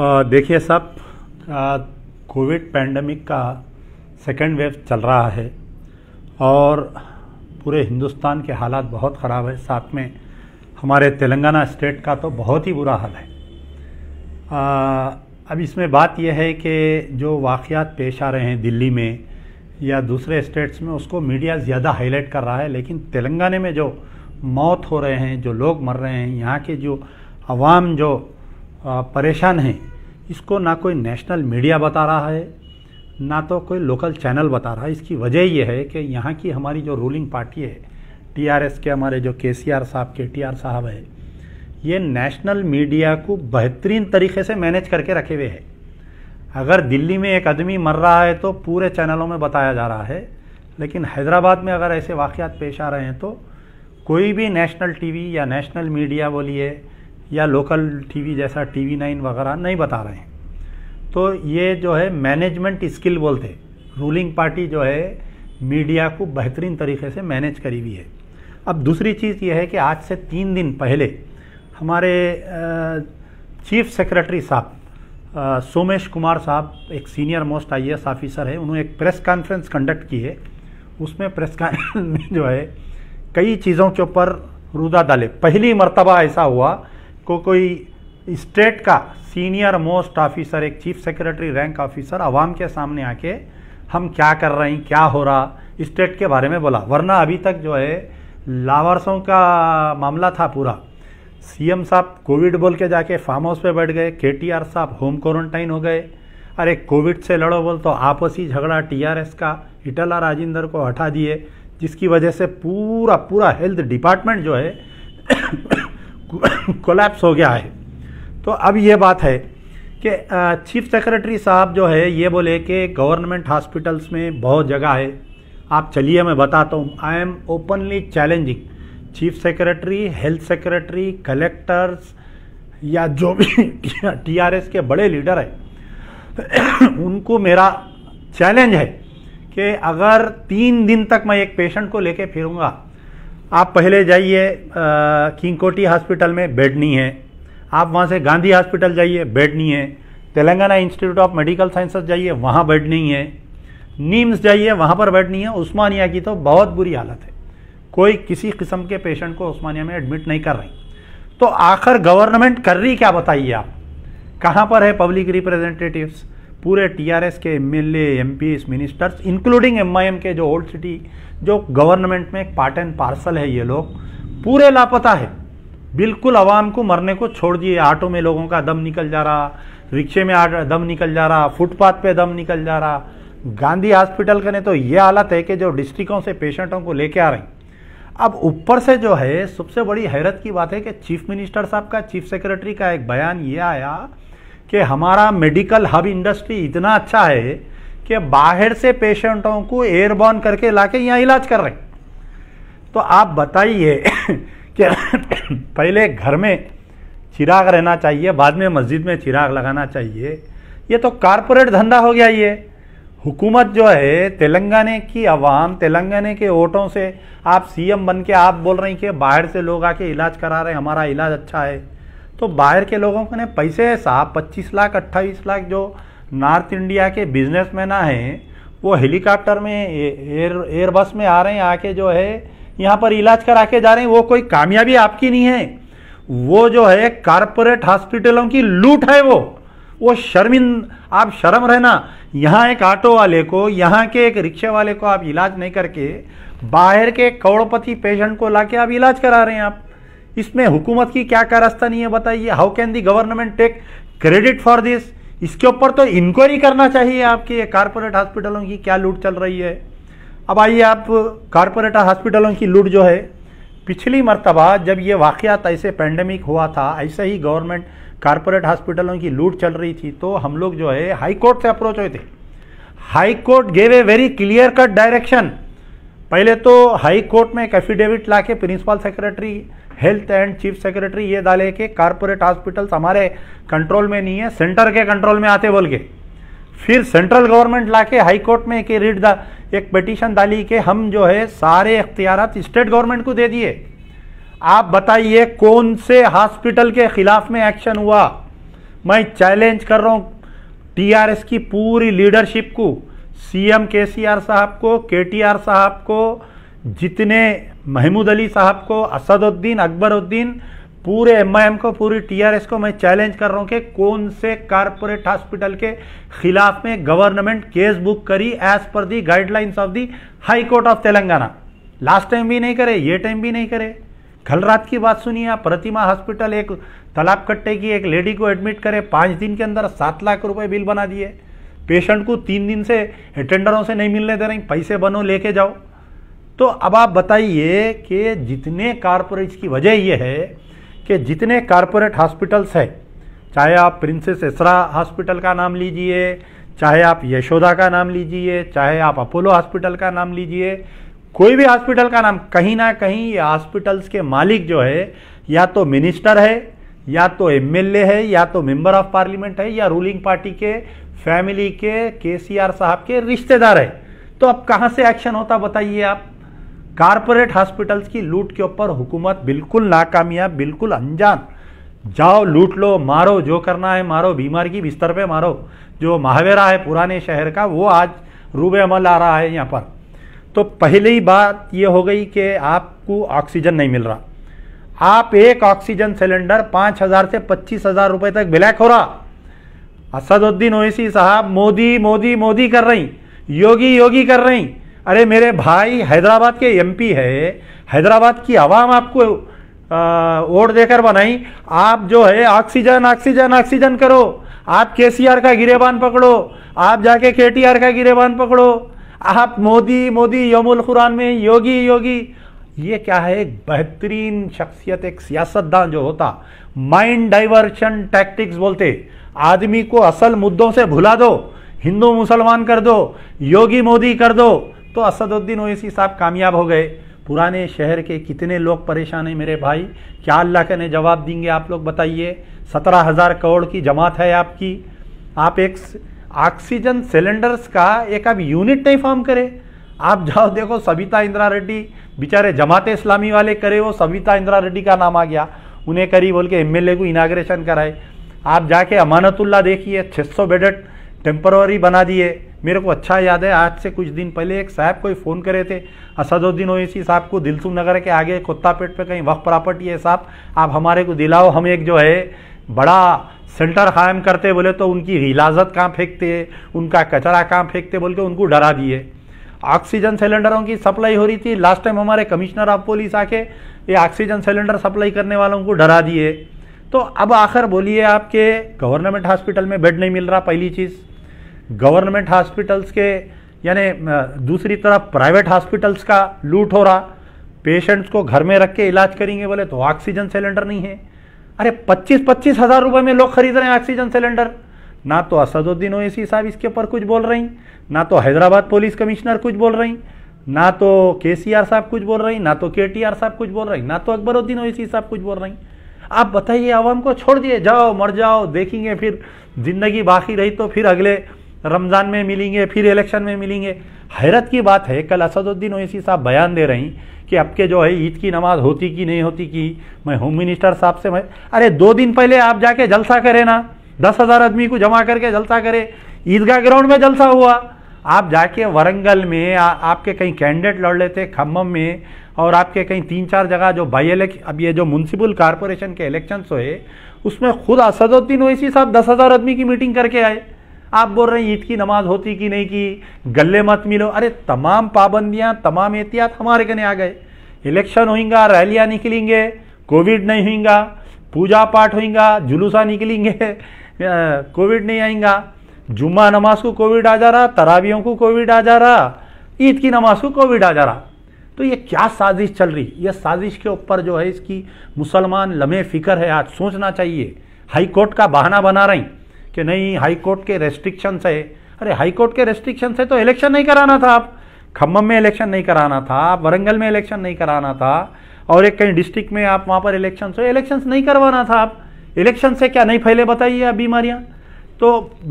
देखिए साहब COVID pandemic का सेकेंड वेव चल रहा है और पूरे हिंदुस्तान के हालात बहुत ख़राब है साथ में हमारे तेलंगाना स्टेट का तो बहुत ही बुरा हाल है आ, अब इसमें बात यह है कि जो वाक़ात पेश आ रहे हैं दिल्ली में या दूसरे स्टेट्स में उसको मीडिया ज़्यादा हाईलाइट कर रहा है लेकिन तेलंगाना में जो मौत हो रहे हैं जो लोग मर रहे हैं यहाँ के जो आवाम जो परेशान हैं इसको ना कोई नेशनल मीडिया बता रहा है ना तो कोई लोकल चैनल बता रहा है इसकी वजह यह है कि यहाँ की हमारी जो रूलिंग पार्टी है टीआरएस के हमारे जो के साहब के टी साहब है ये नेशनल मीडिया को बेहतरीन तरीके से मैनेज करके रखे हुए हैं अगर दिल्ली में एक आदमी मर रहा है तो पूरे चैनलों में बताया जा रहा है लेकिन हैदराबाद में अगर ऐसे वाक़ पेश आ रहे हैं तो कोई भी नेशनल टीवी या नेशनल मीडिया बोलिए या लोकल टीवी जैसा टीवी नाइन वगैरह नहीं बता रहे हैं तो ये जो है मैनेजमेंट स्किल बोलते रूलिंग पार्टी जो है मीडिया को बेहतरीन तरीके से मैनेज करी हुई है अब दूसरी चीज़ ये है कि आज से तीन दिन पहले हमारे चीफ सेक्रेटरी साहब सोमेश कुमार साहब एक सीनियर मोस्ट एस ऑफिसर है उन्होंने एक प्रेस कॉन्फ्रेंस कंडक्ट की है उसमें प्रेस कॉन्फ्रेंस में जो है कई चीज़ों के ऊपर रुदा डाले पहली मर्तबा ऐसा हुआ को कोई स्टेट का सीनियर मोस्ट ऑफिसर एक चीफ सेक्रेटरी रैंक ऑफिसर आवाम के सामने आके हम क्या कर रहे हैं क्या हो रहा स्टेट के बारे में बोला वरना अभी तक जो है लावारसों का मामला था पूरा सीएम साहब कोविड बोल के जाके फार्म हाउस पर बैठ गए केटीआर साहब होम क्वारंटाइन हो गए अरे कोविड से लड़ो बोल तो आपसी झगड़ा टीआरएस का इटला राजेंद्र को हटा दिए जिसकी वजह से पूरा पूरा हेल्थ डिपार्टमेंट जो है कोलैप्स हो गया है तो अब ये बात है कि चीफ सेक्रेटरी साहब जो है ये बोले कि गवर्नमेंट हॉस्पिटल्स में बहुत जगह है आप चलिए मैं बताता हूँ I am openly challenging chief secretary health secretary collectors या जो भी टीआरएस के बड़े लीडर हैं उनको मेरा चैलेंज है कि अगर तीन दिन तक मैं एक पेशेंट को लेके फिरूंगा आप पहले जाइए किंगकोटी हॉस्पिटल में बेड नहीं है आप वहाँ से गांधी हॉस्पिटल जाइए बेड नहीं है Telangana institute of medical sciences जाइए वहाँ बेड नहीं है नीम्स जाइए वहाँ पर बेड नहीं है उस्मानिया की तो बहुत बुरी हालत है कोई किसी किस्म के पेशेंट को उस्मानिया में एडमिट नहीं कर रही तो आखिर गवर्नमेंट कर रही क्या बताइए आप कहाँ पर है पब्लिक रिप्रेजेंटेटिव्स पूरे टीआरएस के MLA MPs ministers including MIM के जो ओल्ड सिटी जो गवर्नमेंट में एक पार्ट एंड पार्सल है ये लोग पूरे लापता है बिल्कुल आवाम को मरने को छोड़ दिए ऑटो में लोगों का दम निकल जा रहा रिक्शे में दम निकल जा रहा फुटपाथ पे दम निकल जा रहा गांधी हॉस्पिटल का ने तो ये हालत है कि जो डिस्ट्रिक्टों से पेशेंटों को लेके आ रहे हैं अब ऊपर से जो है सबसे बड़ी हैरत की बात है कि चीफ मिनिस्टर साहब का चीफ सेक्रेटरी का एक बयान ये आया कि हमारा मेडिकल हब इंडस्ट्री इतना अच्छा है कि बाहर से पेशेंटों को एयरबॉर्न करके लाके यहाँ इलाज कर रहे तो आप बताइए कि पहले घर में चिराग रहना चाहिए बाद में मस्जिद में चिराग लगाना चाहिए ये तो कारपोरेट धंधा हो गया ये हुकूमत जो है तेलंगाना की आवाम तेलंगाना के वोटों से आप सीएम बन के आप बोल रही कि बाहर से लोग आके इलाज करा रहे हमारा इलाज अच्छा है तो बाहर के लोगों ने पैसे है साहब पच्चीस लाख अट्ठाईस लाख जो नॉर्थ इंडिया के बिजनेसमैन आए वो हेलीकॉप्टर में एयर एयरबस में आ रहे हैं आके जो है यहाँ पर इलाज करा के जा रहे हैं वो कोई कामयाबी आपकी नहीं है वो जो है कारपोरेट हॉस्पिटलों की लूट है वो वो शर्मिंद आप शर्म रहना यहाँ एक ऑटो वाले को यहाँ के एक रिक्शे वाले को आप इलाज नहीं करके बाहर के करोड़पति पेशेंट को लाके आप इलाज करा रहे हैं आप इसमें हुकूमत की क्या कारस्तानी है बताइए how can the government take credit for this इसके ऊपर तो इंक्वायरी करना चाहिए आपके कारपोरेट हॉस्पिटलों की क्या लूट चल रही है अब आइए आप कारपोरेट हॉस्पिटलों की लूट जो है पिछली मरतबा जब ये वाक़ात ऐसे पेंडेमिक हुआ था ऐसे ही गवर्नमेंट कारपोरेट हॉस्पिटलों की लूट चल रही थी तो हम लोग जो है हाई कोर्ट से अप्रोच हुए थे high court gave a very clear cut direction पहले तो हाई कोर्ट में एक एफिडेविट ला के principal secretary health and chief secretary ये डाले के कारपोरेट हॉस्पिटल्स हमारे कंट्रोल में नहीं है सेंटर के कंट्रोल में आते बोल के फिर सेंट्रल गवर्नमेंट लाके हाई कोर्ट में एक रीड एक पिटिशन डाली कि हम जो है सारे अख्तियार स्टेट गवर्नमेंट को दे दिए आप बताइए कौन से हॉस्पिटल के खिलाफ में एक्शन हुआ मैं चैलेंज कर रहा हूँ टीआरएस की पूरी लीडरशिप को सीएम केसीआर साहब को केटीआर साहब को जितने महमूद अली साहब को असदुद्दीन अकबरुद्दीन पूरे एमआईएम को पूरी टीआरएस को मैं चैलेंज कर रहा हूं कि कौन से कारपोरेट हॉस्पिटल के खिलाफ में गवर्नमेंट केस बुक करी as per the guidelines of the high court of Telangana last time भी नहीं करे ये टाइम भी नहीं करे कल रात की बात सुनिए आप प्रतिमा हॉस्पिटल एक तालाब कट्टे की एक लेडी को एडमिट करे पाँच दिन के अंदर सात लाख रुपए बिल बना दिए पेशेंट को तीन दिन से अटेंडरों से नहीं मिलने दे रहे पैसे बनो लेके जाओ तो अब आप बताइए कि जितने कारपोरेट की वजह यह है कि जितने कारपोरेट हॉस्पिटल्स है चाहे आप प्रिंसेस इसरा हॉस्पिटल का नाम लीजिए चाहे आप यशोदा का नाम लीजिए चाहे आप अपोलो हॉस्पिटल का नाम लीजिए कोई भी हॉस्पिटल का नाम कहीं ना कहीं ये हॉस्पिटल्स के मालिक जो है या तो मिनिस्टर है या तो एमएलए है या तो मेंबर ऑफ पार्लियामेंट है या रूलिंग पार्टी के फैमिली के केसीआर साहब के रिश्तेदार है तो अब कहाँ से एक्शन होता बताइए आप कारपोरेट हॉस्पिटल्स की लूट के ऊपर हुकूमत बिल्कुल नाकामयाब बिल्कुल अनजान जाओ लूट लो मारो जो करना है मारो बीमार की बिस्तर पे मारो जो महावेरा है पुराने शहर का वो आज रूबे अमल आ रहा है यहाँ पर तो पहली बात ये हो गई कि आपको ऑक्सीजन नहीं मिल रहा आप एक ऑक्सीजन सिलेंडर पाँच हज़ार से पच्चीस हज़ार रुपये तक ब्लैक हो रहा असदुद्दीन ओवैसी साहब मोदी मोदी मोदी कर रही योगी योगी कर रही अरे मेरे भाई हैदराबाद के एमपी है हैदराबाद की आवाम आपको वोट देकर बनाई आप जो है ऑक्सीजन ऑक्सीजन ऑक्सीजन करो आप केसीआर का गिरेबान पकड़ो आप जाके केटीआर का गिरेबान पकड़ो आप मोदी मोदी यमुल कुरान में योगी योगी ये क्या है एक बेहतरीन शख्सियत एक सियासतदान जो होता माइंड डाइवर्शन टैक्टिक्स बोलते आदमी को असल मुद्दों से भुला दो हिंदू मुसलमान कर दो योगी मोदी कर दो तो असदुद्दीन ओवैसी साहब कामयाब हो गए पुराने शहर के कितने लोग परेशान हैं मेरे भाई क्या अल्लाह के ने जवाब देंगे आप लोग बताइए सत्रह हज़ार करोड़ की जमात है आपकी आप एक ऑक्सीजन सिलेंडर्स का एक अब यूनिट नहीं फॉर्म करें आप जाओ देखो सविता इंदिरा रेड्डी बेचारे जमात इस्लामी वाले करे वो सविता इंदिरा रेड्डी का नाम आ गया उन्हें करी बोल के एम को इनाग्रेशन कराए आप जाके अमानतुल्ला देखिए छः सौ टेम्पररी बना दिए मेरे को अच्छा याद है आज से कुछ दिन पहले एक साहब कोई फ़ोन करे थे असदुद्दीन ओवैसी साहब को दिलसुम नगर के आगे पेट पे कहीं वक्त प्रॉपर्टी है साहब आप हमारे को दिलाओ हम एक जो है बड़ा सेंटर कायम करते बोले तो उनकी हिलाजत कहाँ फेंकते उनका कचरा कहाँ फेंकते बोल के उनको डरा दिए ऑक्सीजन सिलेंडरों की सप्लाई हो रही थी लास्ट टाइम हमारे कमिश्नर ऑफ पुलिस आके ये ऑक्सीजन सिलेंडर सप्लाई करने वालों को डरा दिए तो अब आखिर बोलिए आपके गवर्नमेंट हॉस्पिटल में बेड नहीं मिल रहा पहली चीज़ गवर्नमेंट हॉस्पिटल्स के यानी दूसरी तरफ प्राइवेट हॉस्पिटल्स का लूट हो रहा पेशेंट्स को घर में रख के इलाज करेंगे बोले तो ऑक्सीजन सिलेंडर नहीं है अरे पच्चीस पच्चीस हज़ार रुपए में लोग खरीद रहे हैं ऑक्सीजन सिलेंडर ना तो असदुद्दीन ओवैसी साहब इसके ऊपर कुछ बोल रही ना तो हैदराबाद पुलिस कमिश्नर कुछ बोल रही ना तो के साहब कुछ बोल रही ना तो के साहब कुछ बोल रही ना तो अकबरुद्दीन ओवैसी साहब कुछ बोल रही आप बताइए अब को छोड़ दिए जाओ मर जाओ देखेंगे फिर ज़िंदगी बाकी रही तो फिर अगले रमज़ान में मिलेंगे फिर इलेक्शन में मिलेंगे हैरत की बात है कल असदुद्दीन ओवैसी साहब बयान दे रही कि अब के जो है ईद की नमाज होती कि नहीं होती कि मैं होम मिनिस्टर साहब से मैं अरे दो दिन पहले आप जाके जलसा करें ना दस हज़ार आदमी को जमा करके जलसा करें ईदगाह ग्राउंड में जलसा हुआ आप जाके वरंगल में आ, आपके कहीं कैंडिडेट लड़ लेते खम्भम में और आपके कहीं तीन चार जगह जो बाई इलेक्शन अब ये जो म्यूनसिपल कॉरपोरेशन के इलेक्शन हुए उसमें खुद असदुद्दीन ओवैसी साहब दस हज़ार आदमी की मीटिंग करके आए आप बोल रहे हैं ईद की नमाज होती कि नहीं की गले मत मिलो अरे तमाम पाबंदियां तमाम एहतियात हमारे कने आ गए इलेक्शन होगा रैलियां निकलेंगे कोविड नहीं होगा पूजा पाठ होगा जुलूसा निकलेंगे कोविड नहीं आएगा जुम्मा नमाज को कोविड आ जा रहा तरावियों को कोविड आ जा रहा ईद की नमाज को कोविड आ जा रहा तो ये क्या साजिश चल रही यह साजिश के ऊपर जो है इसकी मुसलमान लम्हे फिक्र है आज सोचना चाहिए हाई कोर्ट का बहाना बना रही कि नहीं हाई कोर्ट के रेस्ट्रिक्शन है अरे हाई कोर्ट के रेस्ट्रिक्शंस है तो इलेक्शन नहीं कराना था आप खम्भम में इलेक्शन नहीं कराना था वरंगल में इलेक्शन नहीं कराना था और एक कहीं डिस्ट्रिक्ट में आप वहाँ पर इलेक्शन हो इलेक्शन नहीं करवाना था आप इलेक्शन से क्या नहीं फैले बताइए आप बीमारियाँ तो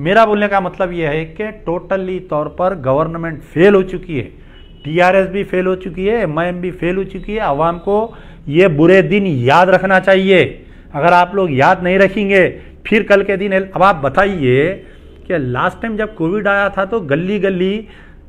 मेरा बोलने का मतलब यह है कि टोटली तौर पर गवर्नमेंट फेल हो चुकी है टीआरएस भी फेल हो चुकी है एमआईएम भी फेल हो चुकी है आवाम को ये बुरे दिन याद रखना चाहिए अगर आप लोग याद नहीं रखेंगे फिर कल के दिन अब आप बताइए कि लास्ट टाइम जब कोविड आया था तो गली गली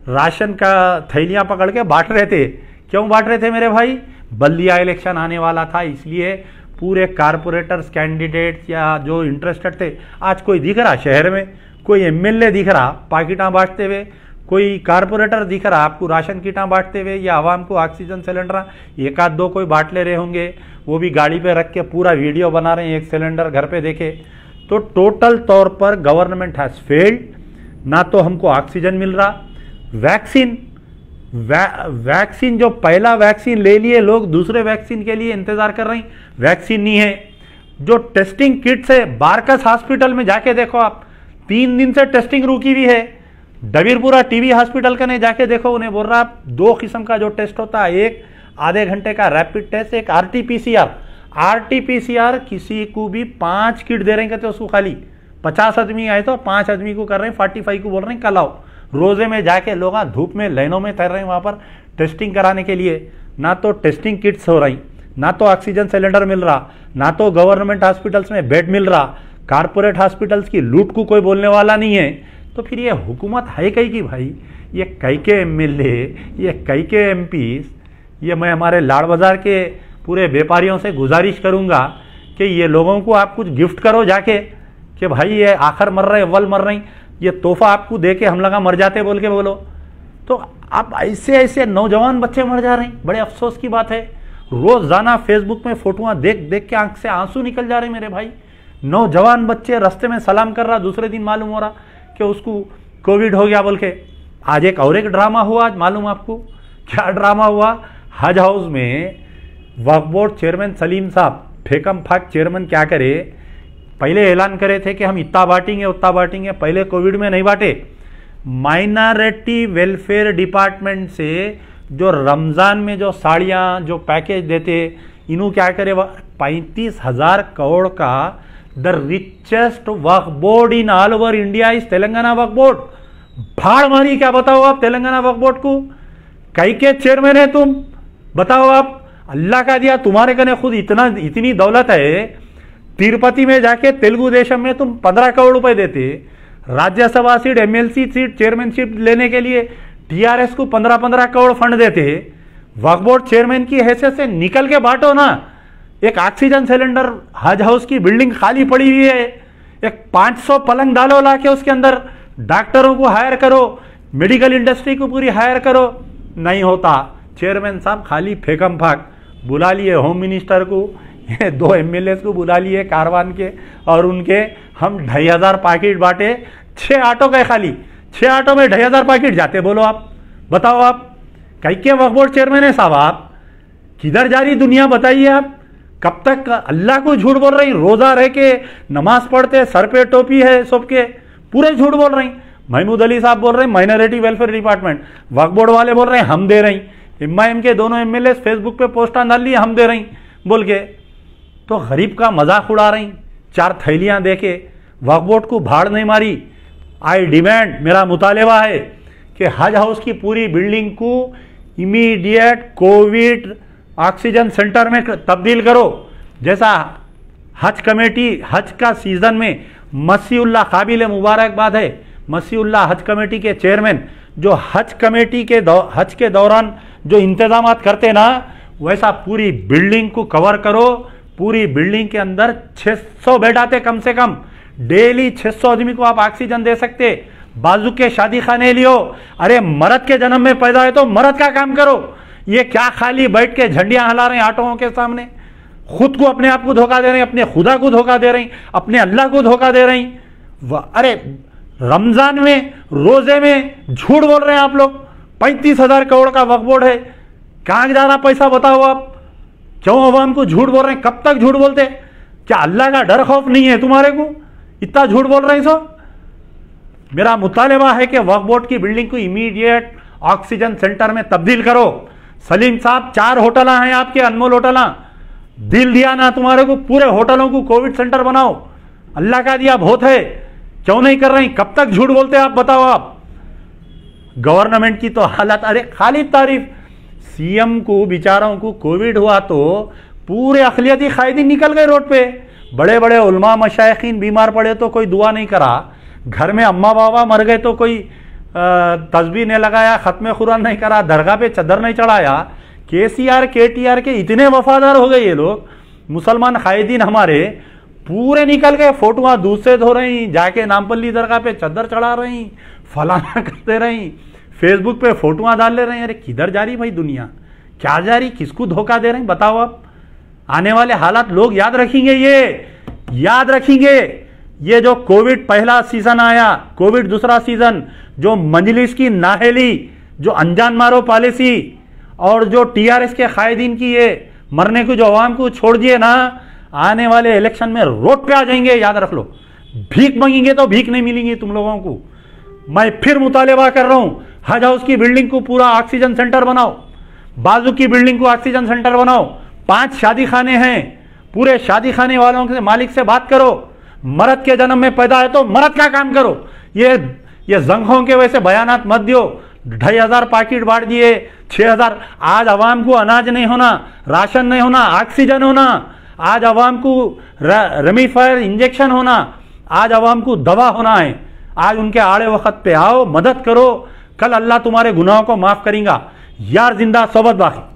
राशन का थैलियाँ पकड़ के बांट रहे थे क्यों बांट रहे थे मेरे भाई बल्दिया इलेक्शन आने वाला था इसलिए पूरे कारपोरेटर्स कैंडिडेट्स या जो इंटरेस्टेड थे आज कोई दिख रहा शहर में कोई एमएलए दिख रहा पाकिटा बांटते हुए कोई कारपोरेटर दिख रहा आपको राशन किटा बांटते हुए या आवाम को ऑक्सीजन सिलेंडर एक आध दो कोई बांट ले रहे होंगे वो भी गाड़ी पे रख के पूरा वीडियो बना रहे हैं एक सिलेंडर घर पे देखे तो टोटल तौर पर गवर्नमेंट हैज फेल्ड ना तो हमको ऑक्सीजन मिल रहा वैक्सीन वै, वैक्सीन जो पहला वैक्सीन ले लिए लोग दूसरे वैक्सीन के लिए इंतजार कर रहे हैं वैक्सीन नहीं है जो टेस्टिंग किट से बारकस हॉस्पिटल में जाके देखो आप तीन दिन से टेस्टिंग रुकी हुई है डबीरपुरा टीवी हॉस्पिटल का नहीं जाके देखो उन्हें बोल रहा आप दो किस्म का जो टेस्ट होता है एक आधे घंटे का रैपिड टेस्ट एक आरटीपीसीआर टी आरटीपीसीआर किसी को भी पांच किट दे रहे हैं उसको खाली पचास आदमी आए तो पांच आदमी को कर रहे हैं फोर्टी फाइव को बोल रहे हैं कल आओ रोजे में जाके लोग धूप में लाइनों में तैर रहे हैं वहां पर टेस्टिंग कराने के लिए ना तो टेस्टिंग किट्स हो रही ना तो ऑक्सीजन सिलेंडर मिल रहा ना तो गवर्नमेंट हॉस्पिटल्स में बेड मिल रहा कारपोरेट हॉस्पिटल्स की लूट को कोई बोलने वाला नहीं है तो फिर ये हुकूमत है कई की भाई ये कई के एम ये कई के एम ये मैं हमारे लाड़ बाजार के पूरे व्यापारियों से गुजारिश करूंगा कि ये लोगों को आप कुछ गिफ्ट करो जाके कि भाई ये आखिर मर रहे अव्वल मर रही ये तोहफा आपको दे के हम लगा मर जाते बोल के बोलो तो आप ऐसे ऐसे नौजवान बच्चे मर जा रहे हैं बड़े अफसोस की बात है रोज़ाना फेसबुक में फोटोआ देख देख के आंख से आंसू निकल जा रहे मेरे भाई नौजवान बच्चे रास्ते में सलाम कर रहा दूसरे दिन मालूम हो रहा कि उसको कोविड हो गया बोल के आज एक और एक ड्रामा हुआ आज मालूम आपको क्या ड्रामा हुआ हज हाउस में वक्फ बोर्ड चेयरमैन सलीम साहब फेकम फाक चेयरमैन क्या करे पहले ऐलान करे थे कि हम इतना बांटेंगे उतना बांटेंगे पहले कोविड में नहीं बांटे माइनॉरिटी वेलफेयर डिपार्टमेंट से जो रमज़ान में जो साड़ियाँ जो पैकेज देते इन्हों क्या करे पैंतीस हज़ार करोड़ का the richest Waqf board in all over India is Telangana Waqf board भाड़ मारी क्या बताओ आप तेलंगाना वक्फ बोर्ड को कई के चेयरमैन है तुम बताओ आप अल्लाह का दिया तुम्हारे कने खुद इतना इतनी दौलत है तिरुपति में जाके तेलुगु देशम में तुम पंद्रह करोड़ रुपए देते Rajya Sabha seat MLC seat chairmanship लेने के लिए टीआरएस को पंद्रह पंद्रह करोड़ फंड देते वक्फ बोर्ड चेयरमैन की हैसियत से निकल के बांटो ना एक ऑक्सीजन सिलेंडर हज हाउस की बिल्डिंग खाली पड़ी हुई है एक 500 पलंग डालो ला के उसके अंदर डॉक्टरों को हायर करो मेडिकल इंडस्ट्री को पूरी हायर करो नहीं होता चेयरमैन साहब खाली फेकम फाक बुला लिए होम मिनिस्टर को दो एम को बुला लिए कारवान के और उनके हम ढाई हज़ार पैकेट बांटे छः ऑटो गए खाली छः ऑटो में ढाई हज़ार पैकेट जाते बोलो आप बताओ आप कई के वक्त बोर्ड चेयरमैन है साहब आप किधर जा रही दुनिया बताइए आप कब तक अल्लाह को झूठ बोल रही रोज़ा रह के नमाज पढ़ते सर पे टोपी है सबके पूरे झूठ बोल रही महमूद अली साहब बोल रहे हैं minority welfare department Waqf board वाले बोल रहे हैं हम दे रही इम्मा एम के दोनों एम फेसबुक पे पोस्टा डाल लिए हम दे रही बोल के तो गरीब का मजाक उड़ा रही चार थैलियाँ दे के वकबोट को भाड़ नहीं मारी आई डिमांड मेरा मुतालबा है कि हज हाउस की पूरी बिल्डिंग को इमीडिएट कोविड ऑक्सीजन सेंटर में तब्दील करो जैसा हज कमेटी हज का सीज़न में मसीउल्ला काबिल मुबारकबाद है मसीउल्ला हज कमेटी के चेयरमैन जो हज कमेटी के हज के दौरान जो इंतजाम करते ना वैसा पूरी बिल्डिंग को कवर करो पूरी बिल्डिंग के अंदर 600 बेड आते कम से कम डेली 600 आदमी को आप ऑक्सीजन दे सकते बाजू के शादी खाने लियो अरे मरद के जन्म में पैदा है तो मरद का काम करो ये क्या खाली बैठ के झंडियां हला रहे हैं ऑटोओं के सामने खुद को अपने आप को धोखा दे रहे हैं अपने खुदा को धोखा दे रही अपने अल्लाह को धोखा दे रही अरे रमज़ान में रोज़े में झूठ बोल रहे हैं आप लोग पैंतीस हज़ार करोड़ का वक्फ बोर्ड है कहां जा रहा पैसा बताओ आप क्यों अब हमको झूठ बोल रहे हैं कब तक झूठ बोलते क्या अल्लाह का डर खौफ नहीं है तुम्हारे को इतना झूठ बोल रहे हैं सो मेरा मुतालबा है कि वकबोर्ड बोर्ड की बिल्डिंग को इमीडिएट ऑक्सीजन सेंटर में तब्दील करो सलीम साहब चार होटला हैं आपके अनमोल होटला दिल दिया ना तुम्हारे को पूरे होटलों को कोविड सेंटर बनाओ अल्लाह का दिया बहुत है क्यों नहीं कर रही कब तक झूठ बोलते आप बताओ आप गवर्नमेंट की तो हालत अरे खाली तारीफ सीएम को बिचारों को कोविड हुआ तो पूरे अखिलियती कायदीन निकल गए रोड पे बड़े बड़े उलमा मशाइन बीमार पड़े तो कोई दुआ नहीं करा घर में अम्मा बाबा मर गए तो कोई तस्बी नहीं लगाया ख़त्म खुरा नहीं करा दरगाह पे चदर नहीं चढ़ाया के सी के टी आर के इतने वफादार हो गए ये लोग मुसलमान कायदीन हमारे पूरे निकल गए फोटुआ दूसरे धो रही जाके नामपल्ली दरगाह पे चद्दर चढ़ा रही फलाना करते रही फेसबुक पे फोटुआ डाल ले हैं अरे किधर जा रही भाई दुनिया क्या जा रही किसको धोखा दे रही बताओ आप आने वाले हालात लोग याद रखेंगे ये याद रखेंगे ये जो कोविड पहला सीजन आया कोविड दूसरा सीजन जो मंजलिस की नाहेली जो अनजान मारो पॉलिसी और जो टीआरएस के कायदीन की ये मरने को जो आवाम को छोड़ दिए ना आने वाले इलेक्शन में रोड पे आ जाएंगे याद रख लो भीख मांगेंगे तो भीख नहीं मिलेंगी तुम लोगों को मैं फिर मुतालबा कर रहा हूं हज हाउस की बिल्डिंग को पूरा ऑक्सीजन सेंटर बनाओ बाजू की बिल्डिंग को ऑक्सीजन सेंटर बनाओ पांच शादी खाने हैं पूरे शादी खाने वालों के मालिक से बात करो मरद के जन्म में पैदा है तो मरद का काम करो ये ये जंगों के वैसे बयानात मत दियो ढाई हजार पैकेट बांट दिए छह हजार आज आवाम को अनाज नहीं होना राशन नहीं होना ऑक्सीजन होना आज आवाम को रेमीफायर इंजेक्शन होना आज आवाम को दवा होना है आज उनके आड़े वक्त पे आओ मदद करो कल अल्लाह तुम्हारे गुनाहों को माफ करेगा यार जिंदा सोबत बाकी